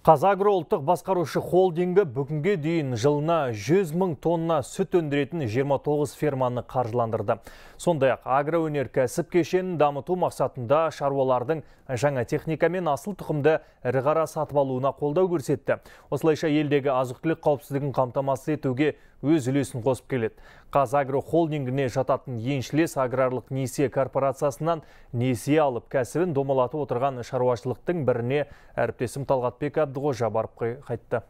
Қазагро ұлттық басқарушы холдингі бүгінге дейін жылына 100 мың тонна сүт өндіретін 29 ферманы қаржыландырды. Сондай-ақ агроөнеркәсіп кешенін дамыту мақсатында шаруалардың жаңа техникамен асыл тұқымды ірі қара сатып алуына қолдау көрсетті. Осылайша елдегі азық-түлік қауіпсіздігін қамтамасыз етуге өз үлесін қосып келеді. Қазагро холдингіне жататын еншілес аграрлық несие корпорациясынан несие алып кәсібін домалатып отырған шаруашылықтың біріне әріптесім Талғатбек әбдіғожа барып қайтты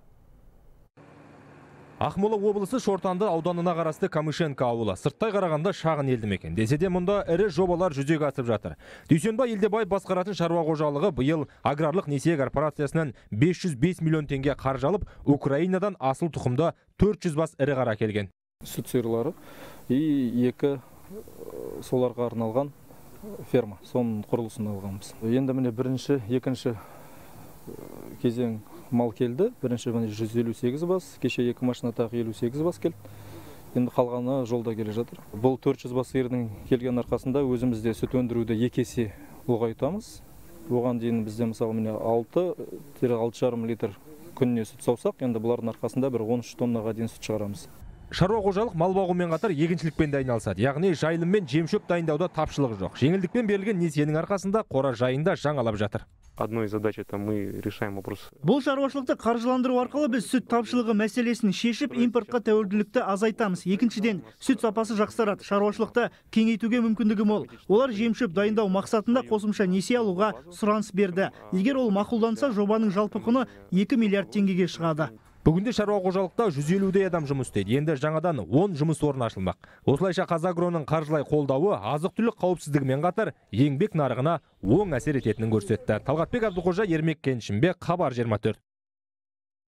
Ақмола облысы Шортанды ауданына қарасты Камышенка ауылы. Сырттай қарағанда шағын елді мекен. Десе де мұнда ірі жобалар жүзеге асып жатыр. Дүйсенбай Елдебай басқаратын шаруа қожалығы бұйыл аграрлық несие корпорациясынан 505 миллион теңге қаржы алып, Украинадан асыл тұқымда 400 бас ірі қара келген. Сүт сиырлары и екі э, соларға арналған ферма. Соның құрылысын алғанбыз. Енді міне бірінші, екінші кезең мал келді бірінші күні жүз елу сегіз бас кеше екі машина тағы елу сегіз бас келді енді қалғаны жолда келе жатыр бұл жүз бас сиырдың келген арқасында өзімізде сүт өндіруді екі есе ұлғайтамыз оған дейін бізде мысалы міне алты алты жарым литр күніне сүт саусақ енді бұлардың арқасында бір он үш тоннаға дейін сүт шығарамыз шаруа қожалық мал бағумен қатар егіншілікпен де айналысады яғни жайылым мен жем шөп дайындауда тапшылық жоқ жеңілдікпен берілген несиенің арқасында қора жайында жаңалап жатыр одной из задач это мы решаем вопрос бұл шаруашылықты қаржыландыру арқылы біз сүт тапшылығы мәселесін шешіп импортқа тәуелділікті азайтамыз екіншіден сүт сапасы жақсарады шаруашылықты кеңейтуге мүмкіндігі мол олар жем шөп дайындау мақсатында қосымша несие алуға сұраныс берді егер ол мақұлданса жобаның жалпы құны 2 миллиард теңгеге шығады Бүгінде шаруа қожалықта 150-дей адам жұмыс істейді. Енді жаңадан 10 жұмыс орны ашылмақ. Осылайша Қазагроның қаржылай қолдауы азық-түлік қауіпсіздігімен қатар еңбек нарығына оң әсер ететінін көрсетті. Талғатбек Абдықожа, Ермек Кеншімбе, Хабар 24